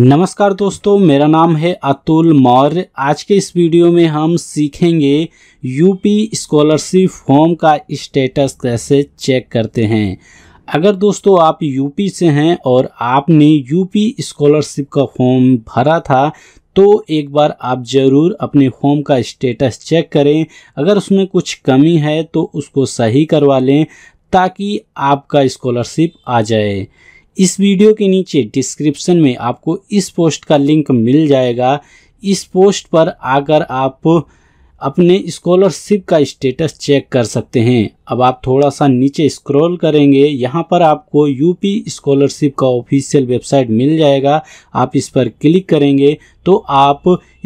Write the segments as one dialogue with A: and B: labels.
A: नमस्कार दोस्तों मेरा नाम है अतुल मौर्य आज के इस वीडियो में हम सीखेंगे यूपी स्कॉलरशिप फॉर्म का स्टेटस कैसे चेक करते हैं अगर दोस्तों आप यूपी से हैं और आपने यूपी स्कॉलरशिप का फॉर्म भरा था तो एक बार आप ज़रूर अपने फॉर्म का स्टेटस चेक करें अगर उसमें कुछ कमी है तो उसको सही करवा लें ताकि आपका स्कॉलरशिप आ जाए इस वीडियो के नीचे डिस्क्रिप्शन में आपको इस पोस्ट का लिंक मिल जाएगा इस पोस्ट पर आकर आप अपने स्कॉलरशिप का स्टेटस चेक कर सकते हैं अब आप थोड़ा सा नीचे स्क्रॉल करेंगे यहाँ पर आपको यूपी स्कॉलरशिप का ऑफिशियल वेबसाइट मिल जाएगा आप इस पर क्लिक करेंगे तो आप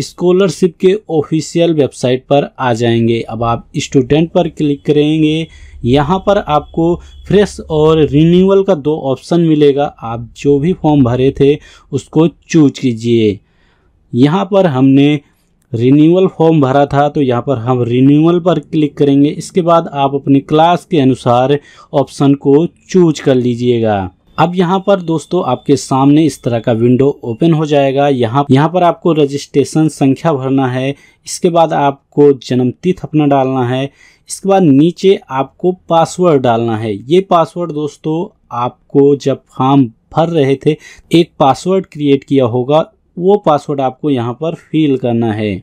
A: स्कॉलरशिप के ऑफिशियल वेबसाइट पर आ जाएंगे अब आप स्टूडेंट पर क्लिक करेंगे यहाँ पर आपको फ्रेश और रिन्यूअल का दो ऑप्शन मिलेगा आप जो भी फॉर्म भरे थे उसको चूज कीजिए यहाँ पर हमने रिन्यूअल फॉर्म भरा था तो यहाँ पर हम रिन्यूअल पर क्लिक करेंगे इसके बाद आप अपनी क्लास के अनुसार ऑप्शन को चूज कर लीजिएगा अब यहाँ पर दोस्तों आपके सामने इस तरह का विंडो ओपन हो जाएगा यहाँ यहाँ पर आपको रजिस्ट्रेशन संख्या भरना है इसके बाद आपको जन्म तिथि अपना डालना है इसके बाद नीचे आपको पासवर्ड डालना है ये पासवर्ड दोस्तों आपको जब फॉर्म भर रहे थे एक पासवर्ड क्रिएट किया होगा वो पासवर्ड आपको यहाँ पर फिल करना है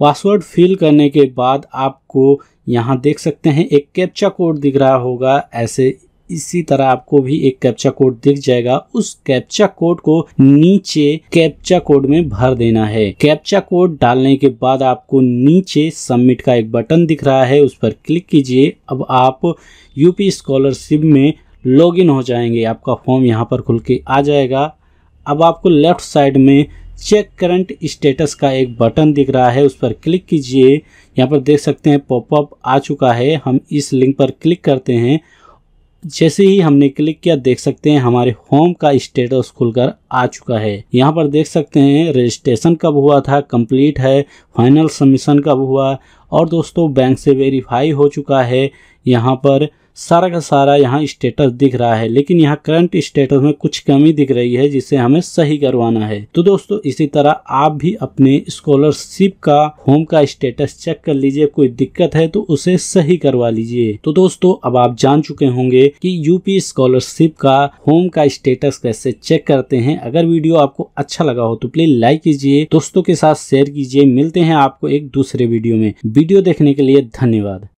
A: पासवर्ड फिल करने के बाद आपको यहाँ देख सकते हैं एक कैप्चा कोड दिख रहा होगा ऐसे इसी तरह आपको भी एक कैप्चा कोड दिख जाएगा उस कैप्चा कोड को नीचे कैप्चा कोड में भर देना है कैप्चा कोड डालने के बाद आपको नीचे सबमिट का एक बटन दिख रहा है उस पर क्लिक कीजिए अब आप यूपी स्कॉलरशिप में लॉगिन हो जाएंगे आपका फॉर्म यहाँ पर खुल के आ जाएगा अब आपको लेफ्ट साइड में चेक करंट स्टेटस का एक बटन दिख रहा है उस पर क्लिक कीजिए यहाँ पर देख सकते हैं पॉपअप आ चुका है हम इस लिंक पर क्लिक करते हैं जैसे ही हमने क्लिक किया देख सकते हैं हमारे होम का स्टेटस खुलकर आ चुका है यहाँ पर देख सकते हैं रजिस्ट्रेशन कब हुआ था कंप्लीट है फाइनल सबमिशन कब हुआ और दोस्तों बैंक से वेरीफाई हो चुका है यहाँ पर सारा का सारा यहाँ स्टेटस दिख रहा है लेकिन यहाँ करंट स्टेटस में कुछ कमी दिख रही है जिसे हमें सही करवाना है तो दोस्तों इसी तरह आप भी अपने स्कॉलरशिप का होम का स्टेटस चेक कर लीजिए कोई दिक्कत है तो उसे सही करवा लीजिए तो दोस्तों अब आप जान चुके होंगे कि यूपी स्कॉलरशिप का होम का स्टेटस कैसे चेक करते हैं अगर वीडियो आपको अच्छा लगा हो तो प्लीज लाइक कीजिए दोस्तों के साथ शेयर कीजिए मिलते हैं आपको एक दूसरे वीडियो में वीडियो देखने के लिए धन्यवाद